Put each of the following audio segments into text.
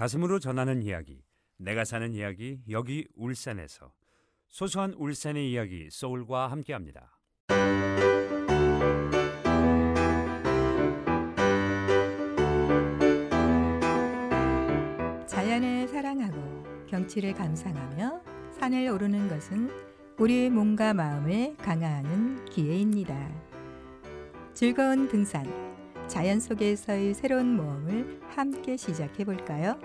가슴으로 전하는 이야기, 내가 사는 이야기, 여기 울산에서 소소한 울산의 이야기 서울과 함께합니다. 자연을 사랑하고 경치를 감상하며 산을 오르는 것은 우리의 몸과 마음을 강화하는 기회입니다. 즐거운 등산. 자연 속에서의 새로운 모험을 함께 시작해 볼까요?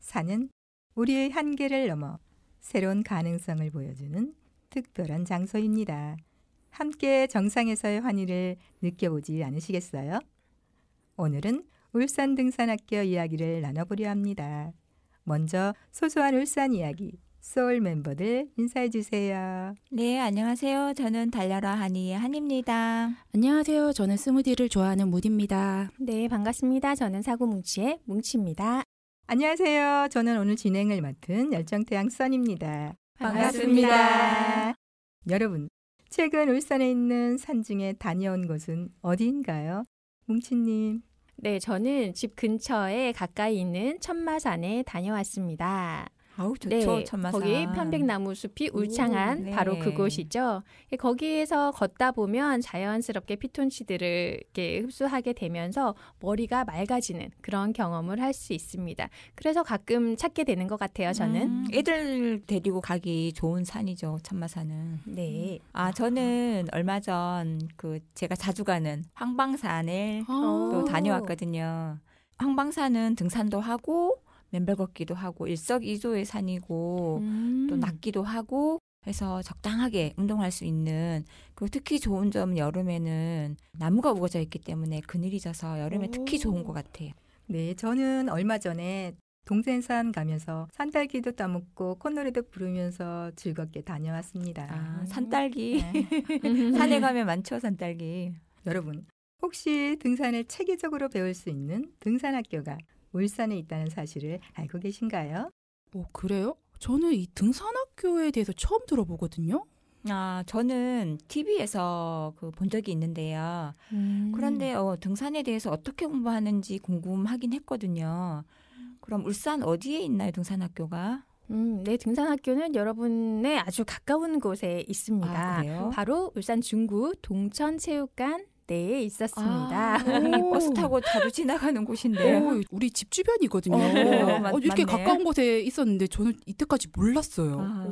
산은 우리의 한계를 넘어 새로운 가능성을 보여주는 특별한 장소입니다. 함께 정상에서의 환희를 느껴보지 않으시겠어요? 오늘은 울산 등산학교 이야기를 나눠보려 합니다. 먼저 소소한 울산 이야기 소울 멤버들 인사해 주세요. 네, 안녕하세요. 저는 달려라 한이 한입니다. 안녕하세요. 저는 스무디를 좋아하는 무디입니다. 네, 반갑습니다. 저는 사고뭉치의 뭉치입니다. 안녕하세요. 저는 오늘 진행을 맡은 열정태양 선입니다. 반갑습니다. 반갑습니다. 여러분, 최근 울산에 있는 산중에 다녀온 곳은 어디인가요? 뭉치님. 네, 저는 집 근처에 가까이 있는 천마산에 다녀왔습니다. 아우 좋죠. 네, 천마산. 거기 편백나무 숲이 울창한 오, 네. 바로 그곳이죠. 예, 거기에서 걷다 보면 자연스럽게 피톤치드를 이렇게 흡수하게 되면서 머리가 맑아지는 그런 경험을 할 수 있습니다. 그래서 가끔 찾게 되는 것 같아요. 저는 음, 애들 데리고 가기 좋은 산이죠. 천마산은. 네. 음. 아 저는 얼마 전 그 제가 자주 가는 황방산을 오. 아. 또 다녀왔거든요. 황방산은 등산도 하고 맨발 걷기도 하고 일석이조의 산이고 음. 또 낮기도 하고 해서 적당하게 운동할 수 있는 그리고 특히 좋은 점은 여름에는 나무가 우거져 있기 때문에 그늘이 져서 여름에 오. 특히 좋은 것 같아요. 네, 저는 얼마 전에 동생산 가면서 산딸기도 따먹고 콧노래도 부르면서 즐겁게 다녀왔습니다. 아, 산딸기. 네. 산에 가면 많죠, 산딸기. 여러분, 혹시 등산을 체계적으로 배울 수 있는 등산학교가 울산에 있다는 사실을 알고 계신가요? 어, 그래요? 저는 이 등산학교에 대해서 처음 들어보거든요. 아, 저는 TV에서 그본 적이 있는데요. 음. 그런데 어, 등산에 대해서 어떻게 공부하는지 궁금하긴 했거든요. 그럼 울산 어디에 있나요, 등산학교가? 음, 네, 등산학교는 여러분의 아주 가까운 곳에 있습니다. 아, 바로 울산 중구 동천체육관 때에 있었습니다. 아, 네, 버스 타고 자주 지나가는 곳인데 오, 우리 집 주변이거든요. 오, 어, 맞, 어, 이렇게 맞네. 가까운 곳에 있었는데 저는 이때까지 몰랐어요. 아.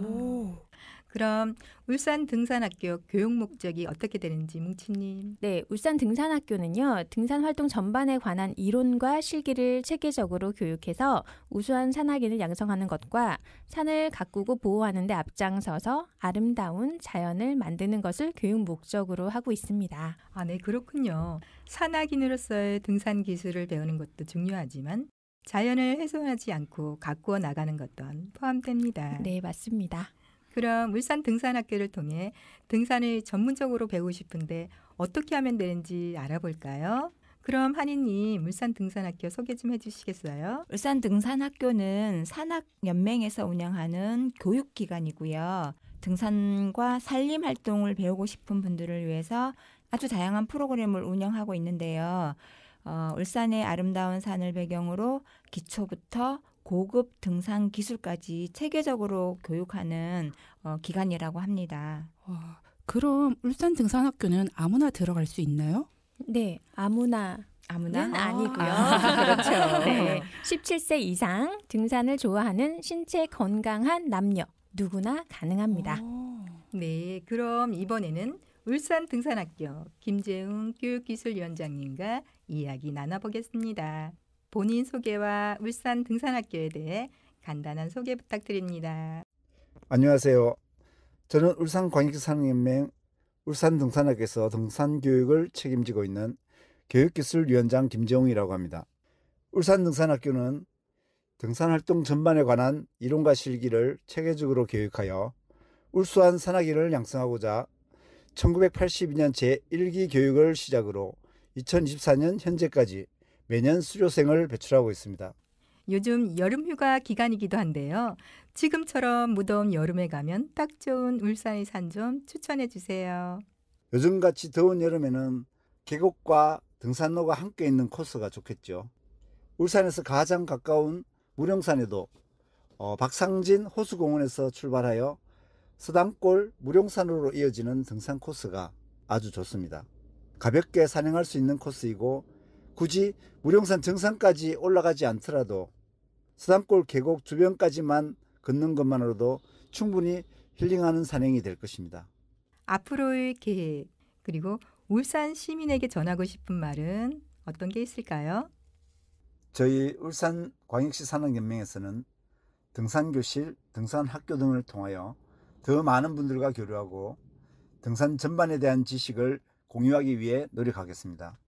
그럼 울산 등산학교 교육 목적이 어떻게 되는지 뭉치님. 네, 울산 등산학교는요. 등산 활동 전반에 관한 이론과 실기를 체계적으로 교육해서 우수한 산악인을 양성하는 것과 산을 가꾸고 보호하는 데 앞장서서 아름다운 자연을 만드는 것을 교육 목적으로 하고 있습니다. 아, 네, 그렇군요. 산악인으로서의 등산 기술을 배우는 것도 중요하지만 자연을 훼손하지 않고 가꾸어 나가는 것도 포함됩니다. 네, 맞습니다. 그럼 울산 등산학교를 통해 등산을 전문적으로 배우고 싶은데 어떻게 하면 되는지 알아볼까요? 그럼 한이님 울산 등산학교 소개 좀 해주시겠어요? 울산 등산학교는 산악연맹에서 운영하는 교육기관이고요. 등산과 산림 활동을 배우고 싶은 분들을 위해서 아주 다양한 프로그램을 운영하고 있는데요. 어, 울산의 아름다운 산을 배경으로 기초부터 고급 등산 기술까지 체계적으로 교육하는 어, 기관이라고 합니다. 와, 그럼 울산 등산학교는 아무나 들어갈 수 있나요? 네, 아무나 아무나는 아, 니고요 아, 그렇죠. 네, 17세 이상 등산을 좋아하는 신체 건강한 남녀 누구나 가능합니다. 오. 네, 그럼 이번에는 울산 등산학교 김재웅 교육기술위원장님과 이야기 나눠보겠습니다. 본인 소개와 울산 등산학교에 대해 간단한 소개 부탁드립니다. 안녕하세요. 저는 울산 광역산행연맹 울산 등산학에서 등산 교육을 책임지고 있는 교육기술위원장 김정웅이라고 합니다. 울산 등산학교는 등산 활동 전반에 관한 이론과 실기를 체계적으로 교육하여 울수한 산악인을 양성하고자 1982년 제1기 교육을 시작으로 2024년 현재까지 매년 수료생을 배출하고 있습니다. 요즘 여름휴가 기간이기도 한데요. 지금처럼 무더운 여름에 가면 딱 좋은 울산의 산 좀 추천해 주세요. 요즘같이 더운 여름에는 계곡과 등산로가 함께 있는 코스가 좋겠죠. 울산에서 가장 가까운 무령산에도 어, 박상진 호수공원에서 출발하여 서당골 무령산으로 이어지는 등산 코스가 아주 좋습니다. 가볍게 산행할 수 있는 코스이고 굳이 무령산 정상까지 올라가지 않더라도 서산골 계곡 주변까지만 걷는 것만으로도 충분히 힐링하는 산행이 될 것입니다. 앞으로의 계획 그리고 울산 시민에게 전하고 싶은 말은 어떤 게 있을까요? 저희 울산 광역시 산악연맹에서는 등산교실, 등산학교 등을 통하여 더 많은 분들과 교류하고 등산 전반에 대한 지식을 공유하기 위해 노력하겠습니다.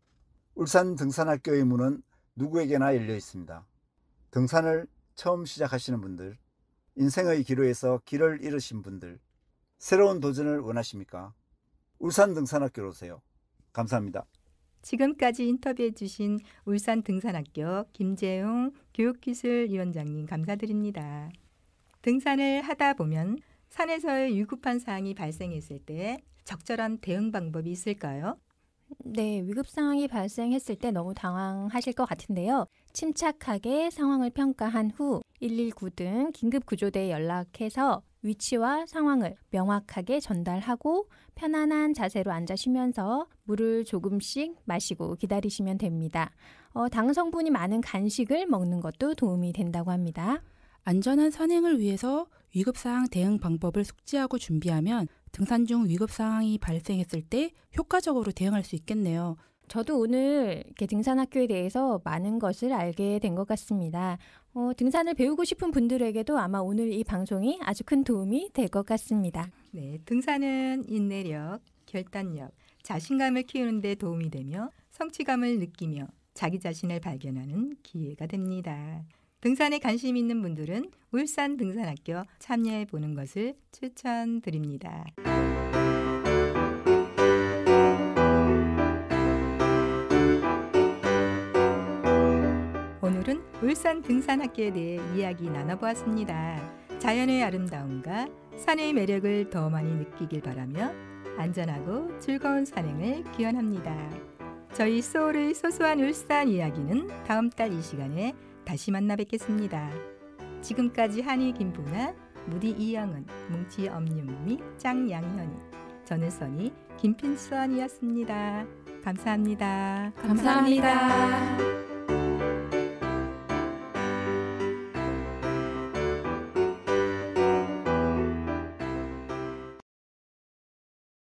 울산 등산학교의 문은 누구에게나 열려 있습니다. 등산을 처음 시작하시는 분들, 인생의 기로에서 길을 잃으신 분들, 새로운 도전을 원하십니까? 울산 등산학교로 오세요. 감사합니다. 지금까지 인터뷰해 주신 울산 등산학교 김재용 교육기술위원장님 감사드립니다. 등산을 하다 보면 산에서의 위급한 사항이 발생했을 때 적절한 대응 방법이 있을까요? 네, 위급 상황이 발생했을 때 너무 당황하실 것 같은데요. 침착하게 상황을 평가한 후 119 등 긴급 구조대에 연락해서 위치와 상황을 명확하게 전달하고 편안한 자세로 앉아 쉬면서 물을 조금씩 마시고 기다리시면 됩니다. 어, 당 성분이 많은 간식을 먹는 것도 도움이 된다고 합니다. 안전한 선행을 위해서 위급 상황 대응 방법을 숙지하고 준비하면 등산 중 위급 상황이 발생했을 때 효과적으로 대응할 수 있겠네요. 저도 오늘 이렇게 등산 학교에 대해서 많은 것을 알게 된 것 같습니다. 어, 등산을 배우고 싶은 분들에게도 아마 오늘 이 방송이 아주 큰 도움이 될 것 같습니다. 네, 등산은 인내력, 결단력, 자신감을 키우는 데 도움이 되며 성취감을 느끼며 자기 자신을 발견하는 기회가 됩니다. 등산에 관심 있는 분들은 울산 등산학교 참여해 보는 것을 추천드립니다. 오늘은 울산 등산학교에 대해 이야기 나눠보았습니다. 자연의 아름다움과 산의 매력을 더 많이 느끼길 바라며 안전하고 즐거운 산행을 기원합니다. 저희 소울의 소소한 울산 이야기는 다음 달 이 시간에 다시 만나 뵙겠습니다. 지금까지 한일 김보나, 무디 이영은, 뭉치 엄윤미, 짱양현이, 전혜선이, 김필선이었습니다 감사합니다. 감사합니다. 감사합니다.